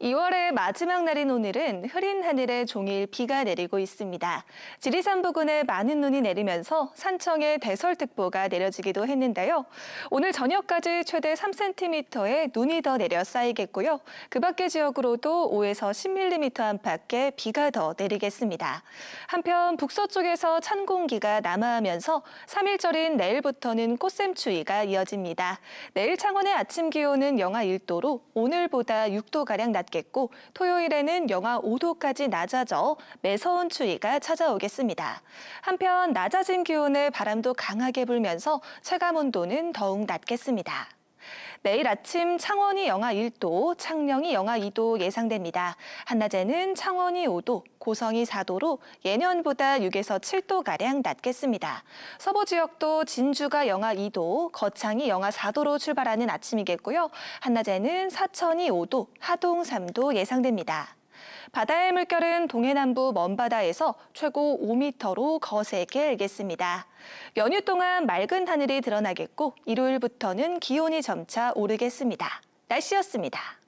2월의 마지막 날인 오늘은 흐린 하늘에 종일 비가 내리고 있습니다. 지리산 부근에 많은 눈이 내리면서 산청에 대설특보가 내려지기도 했는데요. 오늘 저녁까지 최대 3cm의 눈이 더 내려 쌓이겠고요. 그 밖의 지역으로도 5에서 10mm 안팎의 비가 더 내리겠습니다. 한편 북서쪽에서 찬 공기가 남하하면서 3일절인 내일부터는 꽃샘추위가 이어집니다. 내일 창원의 아침 기온은 영하 1도로 오늘보다 6도가량 낮습니다 낮겠고 토요일에는 영하 5도까지 낮아져 매서운 추위가 찾아오겠습니다. 한편 낮아진 기온에 바람도 강하게 불면서 체감 온도는 더욱 낮겠습니다. 내일 아침 창원이 영하 1도, 창녕이 영하 2도 예상됩니다. 한낮에는 창원이 5도, 고성이 4도로 예년보다 6에서 7도가량 낮겠습니다. 서부 지역도 진주가 영하 2도, 거창이 영하 4도로 출발하는 아침이겠고요. 한낮에는 사천이 5도, 하동 3도 예상됩니다. 바다의 물결은 동해남부 먼바다에서 최고 5m로 거세게 일겠습니다. 연휴 동안 맑은 하늘이 드러나겠고 일요일부터는 기온이 점차 오르겠습니다. 날씨였습니다.